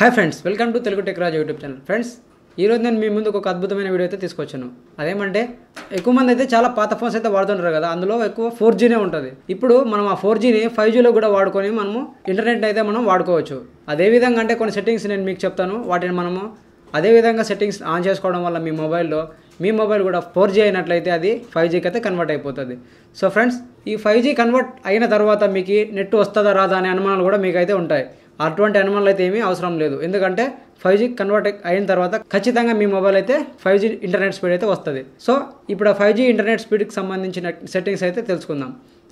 hi friends welcome to Telugu Techraj YouTube channel friends ఈరోజు నేను మీ ముందుకు ఒక అద్భుతమైన వీడియో అయితే తీసుకొచ్చాను అదేమంటే ఎక్కువ మంది అయితే చాలా పాత ఫోన్స్ అయితే వాడుతుంటారు కదా అందులో ఎక్కువ ఫోర్ జీనే ఉంటుంది ఇప్పుడు మనం ఆ ఫోర్ జీని ఫైవ్ జీలో కూడా వాడుకొని మనము ఇంటర్నెట్ అయితే మనం వాడుకోవచ్చు అదేవిధంగా అంటే కొన్ని సెట్టింగ్స్ నేను మీకు చెప్తాను వాటిని మనము అదేవిధంగా సెట్టింగ్స్ ఆన్ చేసుకోవడం వల్ల మీ మొబైల్లో మీ మొబైల్ కూడా ఫోర్ జీ అయినట్లయితే అది ఫైవ్ జీకి అయితే కన్వర్ట్ అయిపోతుంది సో ఫ్రెండ్స్ ఈ ఫైవ్ జీ కన్వర్ట్ అయిన తర్వాత మీకు నెట్ వస్తుందా రాదా అనే అనుమానాలు కూడా మీకైతే ఉంటాయి అటువంటి అనుమానాలు అయితే ఏమీ అవసరం లేదు ఎందుకంటే ఫైవ్ జీ కన్వర్ట్ అయిన తర్వాత ఖచ్చితంగా మీ మొబైల్ అయితే ఫైవ్ జీ ఇంటర్నెట్ స్పీడ్ అయితే వస్తుంది సో ఇప్పుడు ఆ ఫైవ్ జీ ఇంటర్నెట్ స్పీడ్కి సంబంధించిన సెట్టింగ్స్ అయితే తెలుసుకుందాం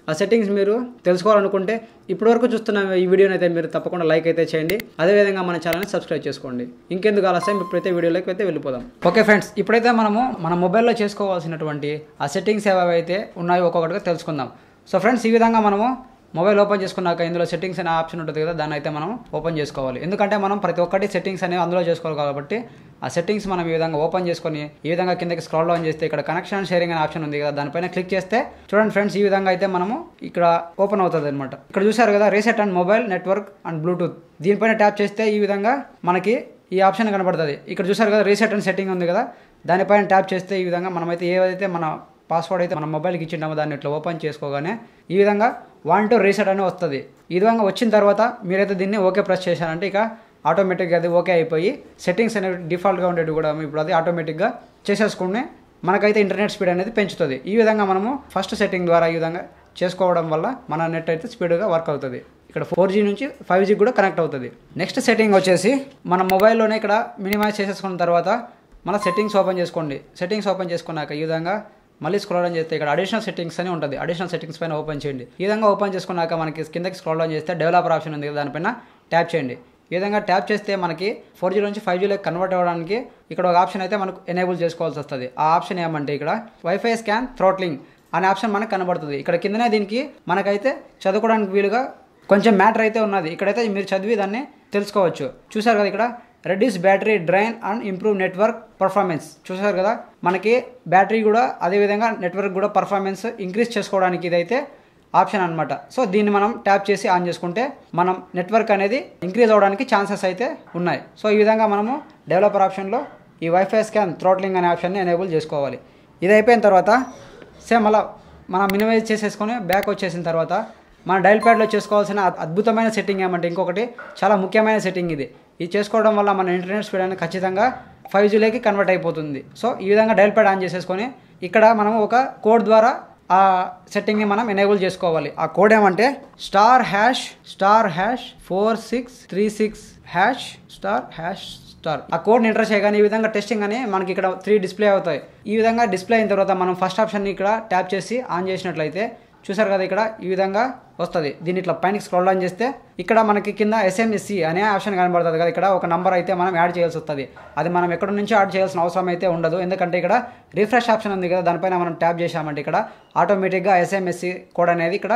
ఆ సెట్టింగ్స్ మీరు తెలుసుకోవాలనుకుంటే ఇప్పటివరకు చూస్తున్న ఈ వీడియోని అయితే మీరు తప్పకుండా లైక్ అయితే చేయండి అదేవిధంగా మన ఛానల్ని సబ్స్క్రైబ్ చేసుకోండి ఇంకెందుకు ఆలస్యం ఇప్పుడైతే వీడియోలోకి అయితే వెళ్ళిపోదాం ఓకే ఫ్రెండ్స్ ఇప్పుడైతే మనము మన మొబైల్లో చేసుకోవాల్సినటువంటి ఆ సెట్టింగ్స్ ఏవైతే ఉన్నాయో ఒక్కొక్కటిగా తెలుసుకుందాం సో ఫ్రెండ్స్ ఈ విధంగా మనము మొబైల్ ఓపెన్ చేసుకున్నాక ఇందులో సెట్టింగ్స్ అనే ఆప్షన్ ఉంటుంది కదా దాన్ని అయితే మనం ఓపెన్ చేసుకోవాలి ఎందుకంటే మనం ప్రతి ఒక్కటి సెట్టింగ్స్ అనేవి అందులో చేసుకోవాలి కాబట్టి ఆ సెట్టింగ్స్ మనం ఈ విధంగా ఓపెన్ చేసుకొని ఈ విధంగా కిందకి స్క్రాల్ డౌన్ చేస్తే ఇక్కడ కనెక్షన్ షేరింగ్ అనే ఆప్షన్ ఉంది కదా దానిపైన క్లిక్ చేస్తే చూడండి ఫ్రెండ్స్ ఈ విధంగా అయితే మనము ఇక్కడ ఓపెన్ అవుతుంది అనమాట ఇక్కడ చూసారు కదా reset and mobile network and Bluetooth దీనిపైన ట్యాప్ చేస్తే ఈ విధంగా మనకి ఈ ఆప్షన్ కనబడుతుంది ఇక్కడ చూసారు కదా రీసెట్ అండ్ సెట్టింగ్ ఉంది కదా దానిపైన ట్యాప్ చేస్తే ఈ విధంగా మనమైతే ఏవైతే మన పాస్వర్డ్ అయితే మన మొబైల్కి ఇచ్చింటాము దాన్ని ఇట్లా ఓపెన్ చేసుకోగానే ఈ విధంగా వన్ టు రీసెట్ అని వస్తుంది ఈ విధంగా వచ్చిన తర్వాత మీరైతే దీన్ని ఓకే ప్రెస్ చేశారంటే ఇక ఆటోమేటిక్గా అది ఓకే అయిపోయి సెట్టింగ్స్ అనేవి డిఫాల్ట్గా ఉండేవి కూడా ఇప్పుడు అది ఆటోమేటిక్గా చేసేసుకుంటే మనకైతే ఇంటర్నెట్ స్పీడ్ అనేది పెంచుతుంది ఈ విధంగా మనము ఫస్ట్ సెట్టింగ్ ద్వారా ఈ విధంగా చేసుకోవడం వల్ల మన నెట్ అయితే స్పీడ్గా వర్క్ అవుతుంది ఇక్కడ ఫోర్ జీ నుంచి ఫైవ్ జీ కూడా కనెక్ట్ అవుతుంది నెక్స్ట్ సెట్టింగ్ వచ్చేసి మన మొబైల్లోనే ఇక్కడ మినిమైజ్ చేసేసుకున్న తర్వాత మన సెట్టింగ్స్ ఓపెన్ చేసుకోండి సెట్టింగ్స్ ఓపెన్ చేసుకున్నాక ఈ విధంగా మళ్ళీ స్క్రోల్ డౌన్ చేస్తే ఇక్కడ అడిషనల్ సెట్టింగ్స్ అని ఉంటుంది అడిషనల్ సెట్టింగ్స్ పైన ఓపెన్ చేయండి ఈ విధంగా ఓపెన్ చేసుకున్నాక మనకి కిందకి స్క్రోల్ డౌన్ చేస్తే డెవలపర్ ఆప్షన్ ఉంది దానిపైన ట్యాప్ చేయండి ఈ విధంగా ట్యాప్ చేస్తే మనకి ఫోర్ జీ నుంచి ఫైవ్ జీలోకి కన్వర్ట్ అవ్వడానికి ఇక్కడ ఒక ఆప్షన్ అయితే మనకు ఎనేబుల్ చేసుకోవాల్సి వస్తుంది ఆ ఆప్షన్ ఏమంటే ఇక్కడ వైఫై స్కాన్ థ్రోట్లింగ్ అనే ఆప్షన్ మనకు కనబడుతుంది ఇక్కడ కిందనే దీనికి మనకైతే చదువుకోవడానికి వీలుగా కొంచెం మ్యాటర్ అయితే ఉన్నది ఇక్కడైతే మీరు చదివి దాన్ని తెలుసుకోవచ్చు చూసారు కదా ఇక్కడ reduce battery drain and improve network performance చూసారు కదా మనకి బ్యాటరీ కూడా అదేవిధంగా నెట్వర్క్ కూడా పర్ఫార్మెన్స్ ఇంక్రీజ్ చేసుకోవడానికి ఇదైతే ఆప్షన్ అనమాట సో దీన్ని మనం ట్యాప్ చేసి ఆన్ చేసుకుంటే మనం నెట్వర్క్ అనేది ఇంక్రీజ్ అవడానికి ఛాన్సెస్ అయితే ఉన్నాయి సో ఈ విధంగా మనము డెవలపర్ ఆప్షన్లో ఈ వైఫై స్కాన్ థ్రోట్లింగ్ అనే ఆప్షన్ని ఎనేబుల్ చేసుకోవాలి ఇది అయిపోయిన తర్వాత సేమ్ అలా మనం మినిమైజ్ చేసేసుకొని బ్యాక్ వచ్చేసిన తర్వాత మన డైల్ ప్యాడ్లో చేసుకోవాల్సిన అద్భుతమైన సెట్టింగ్ ఏమంటే ఇంకొకటి చాలా ముఖ్యమైన సెట్టింగ్ ఇది ఇది చేసుకోవడం వల్ల మన ఇంటర్నెట్ స్పీడ్ అనేది ఖచ్చితంగా ఫైవ్ జీలోకి కన్వర్ట్ అయిపోతుంది సో ఈ విధంగా డైల్ ప్యాడ్ ఆన్ చేసేసుకొని ఇక్కడ మనం ఒక కోడ్ ద్వారా ఆ సెట్టింగ్ని మనం ఎనేబుల్ చేసుకోవాలి ఆ కోడ్ ఏమంటే star hash star hash four six three six hash star hash star ఆ కోడ్ని ఎంటర్ చేయగానే ఈ విధంగా టెస్టింగ్ అని మనకి ఇక్కడ త్రీ డిస్ప్లే అవుతాయి ఈ విధంగా డిస్ప్లే అయిన తర్వాత మనం ఫస్ట్ ఆప్షన్ని ఇక్కడ ట్యాప్ చేసి ఆన్ చేసినట్లయితే చూసారు కదా ఇక్కడ ఈ విధంగా వస్తుంది దీన్ని ఇట్లా పైనకి స్క్రోల్ డౌన్ చేస్తే ఇక్కడ మనకి కింద ఎస్ఎంఎస్సి అనే ఆప్షన్ కనబడుతుంది కదా ఇక్కడ ఒక నంబర్ అయితే మనం యాడ్ చేయాల్సి వస్తుంది అది మనం ఎక్కడ నుంచి యాడ్ చేయాల్సిన అవసరం అయితే ఉండదు ఎందుకంటే ఇక్కడ రిఫ్రెష్ ఆప్షన్ ఉంది కదా దానిపైన మనం ట్యాప్ చేసామంటే ఇక్కడ ఆటోమేటిక్గా ఎస్ఎంఎస్సి కోడ్ అనేది ఇక్కడ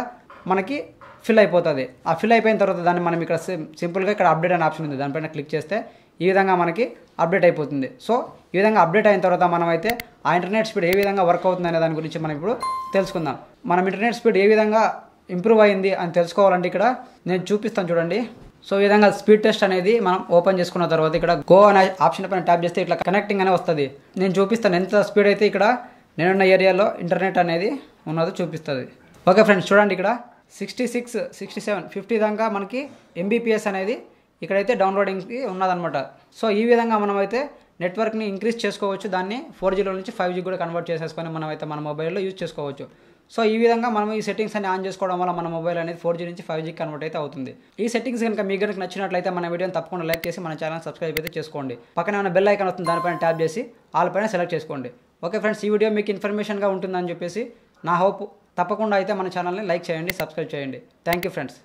మనకి ఫిల్ అయిపోతుంది ఆ ఫిల్ అయిపోయిన తర్వాత దాన్ని మనం ఇక్కడ సింపుల్గా ఇక్కడ అప్డేట్ అనే ఆప్షన్ ఉంది దానిపైన క్లిక్ చేస్తే ఈ విధంగా మనకి అప్డేట్ అయిపోతుంది సో ఈ విధంగా అప్డేట్ అయిన తర్వాత మనమైతే ఆ ఇంటర్నెట్ స్పీడ్ ఏ విధంగా వర్క్ అవుతుంది అనే దాని గురించి మనం ఇప్పుడు తెలుసుకుందాం మనం ఇంటర్నెట్ స్పీడ్ ఏ విధంగా ఇంప్రూవ్ అయింది అని తెలుసుకోవాలంటే ఇక్కడ నేను చూపిస్తాను చూడండి సో ఈ విధంగా స్పీడ్ టెస్ట్ అనేది మనం ఓపెన్ చేసుకున్న తర్వాత ఇక్కడ గో అనే ఆప్షన్ పైన ట్యాప్ చేస్తే ఇట్లా కనెక్టింగ్ అనే వస్తుంది నేను చూపిస్తాను ఎంత స్పీడ్ అయితే ఇక్కడ నేనున్న ఏరియాలో ఇంటర్నెట్ అనేది ఉన్నదో చూపిస్తుంది ఓకే ఫ్రెండ్స్ చూడండి ఇక్కడ sixty six sixty seven fifty దాకా మనకి ఎంబీపీఎస్ అనేది ఇక్కడైతే డౌన్లోడింగ్కి ఉన్నదనమాట సో ఈ విధంగా మనమైతే నెట్వర్క్ని ఇంక్రీజ్ చేసుకోవచ్చు దాన్ని ఫోర్ జీలో నుంచి ఫైవ్ జీ కూడా కన్వర్ట్ చేసేసుకొని మనమైతే మన మొబైల్లో యూజ్ చేసుకోవచ్చు సో ఈ విధంగా మనం ఈ సెట్టింగ్స్ అన్ని ఆన్ చేసుకోవడం వల్ల మన మొబైల్ అనేది ఫోర్ జీ నుంచి ఫైవ్ జీ కన్వర్ట్ అయితే అవుతుంది ఈ సెట్టింగ్స్ కనుక మీ కనుక నచ్చినట్లయితే మన వీడియోని తప్పకుండా లైక్ చేసి మన ఛానల్ సబ్స్క్రైబ్ అయితే చేసుకోండి పక్కన ఏమైనా బెల్ ఐకన్ వస్తుంది దానిపైన ట్యాప్ చేసి వాళ్ళపైన సెలెక్ట్ చేసుకోండి ఓకే ఫ్రెండ్స్ ఈ వీడియో మీకు ఇన్ఫర్మేషన్గా ఉంటుందని చెప్పేసి నా హోప్ తప్పకుండా అయితే మన ఛానల్ని లైక్ చేయండి సబ్స్క్రైబ్ చేయండి థ్యాంక్ ఫ్రెండ్స్